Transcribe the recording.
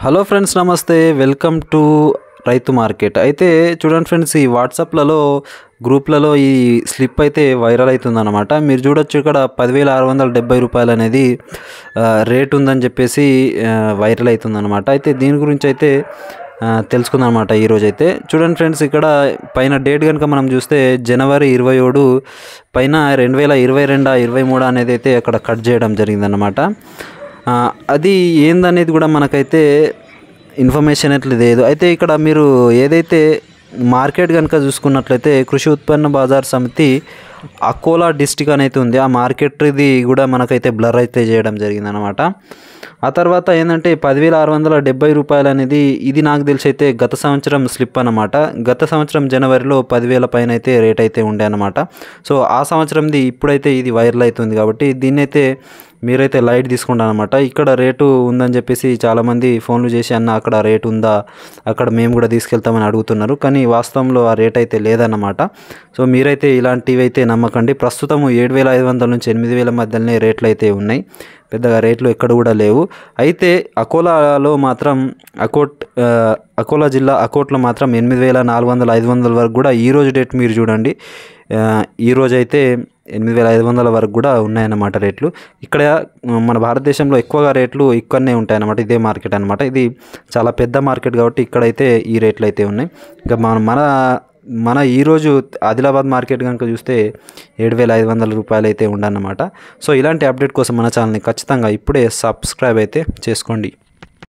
hello friends నమస్తే welcome to రైతు market అయితే చూడండి ఫ్రెండ్స్ ఈ వాట్సాప్లలో గ్రూప్లలో ఈ స్లిప్ అయితే వైరల్ అవుతుందన్నమాట మీరు చూడొచ్చు ఇక్కడ పదివేల ఆరు వందల డెబ్బై రూపాయలు అనేది రేట్ ఉందని చెప్పేసి వైరల్ అవుతుందన్నమాట అయితే దీని గురించి అయితే తెలుసుకుందాం అనమాట ఈరోజు అయితే చూడండి ఫ్రెండ్స్ ఇక్కడ పైన డేట్ కనుక మనం చూస్తే జనవరి ఇరవై ఏడు పైన రెండు వేల ఇరవై రెండు ఇరవై మూడు అనేది అయితే అక్కడ కట్ చేయడం జరిగిందన్నమాట అది ఏందనేది కూడా మనకైతే ఇన్ఫర్మేషన్ అయితే లేదు అయితే ఇక్కడ మీరు ఏదైతే మార్కెట్ కనుక చూసుకున్నట్లయితే కృషి ఉత్పన్న బజార్ సమితి అకోలా డిస్టిక్ అనేది ఉంది ఆ మార్కెట్ ఇది కూడా మనకైతే బ్లర్ అయితే చేయడం జరిగిందనమాట ఆ తర్వాత ఏంటంటే పదివేల ఆరు వందల డెబ్బై రూపాయలు అనేది ఇది నాకు తెలిసి అయితే గత సంవత్సరం స్లిప్ అనమాట గత సంవత్సరం జనవరిలో పదివేల పైన అయితే రేట్ అయితే ఉండే అనమాట సో ఆ సంవత్సరంది ఇప్పుడైతే ఇది వైరల్ అవుతుంది కాబట్టి దీన్నైతే మీరైతే లైట్ అనమాట ఇక్కడ రేటు ఉందని చెప్పేసి చాలామంది ఫోన్లు చేసి అన్న అక్కడ రేటు ఉందా అక్కడ మేము కూడా తీసుకెళ్తామని అడుగుతున్నారు కానీ వాస్తవంలో ఆ రేట్ అయితే లేదన్నమాట సో మీరైతే ఇలాంటివి అయితే నమ్మకండి ప్రస్తుతము ఏడు వేల ఐదు వందల నుంచి ఎనిమిది వేల మధ్యలోనే రేట్లు అయితే ఉన్నాయి పెద్దగా రేట్లు ఎక్కడ కూడా లేవు అయితే అకోలాలో మాత్రం అకోట్ అకోలా జిల్లా అకోట్లో మాత్రం ఎనిమిది వేల నాలుగు వందల ఐదు వందల వరకు కూడా ఈరోజు డేట్ మీరు చూడండి ఈరోజైతే ఎనిమిది వేల ఐదు వందల వరకు కూడా ఉన్నాయన్నమాట రేట్లు ఇక్కడ మన భారతదేశంలో ఎక్కువగా రేట్లు ఇక్కడనే ఉంటాయన్నమాట ఇదే మార్కెట్ అనమాట ఇది చాలా పెద్ద మార్కెట్ కాబట్టి ఇక్కడైతే ఈ రేట్లు అయితే ఉన్నాయి ఇంకా మన మన మన ఈరోజు ఆదిలాబాద్ మార్కెట్ కనుక చూస్తే ఏడు వేల ఐదు వందల రూపాయలు అయితే ఉండన్నమాట సో ఇలాంటి అప్డేట్ కోసం మన ఛానల్ని ఖచ్చితంగా ఇప్పుడే సబ్స్క్రైబ్ అయితే చేసుకోండి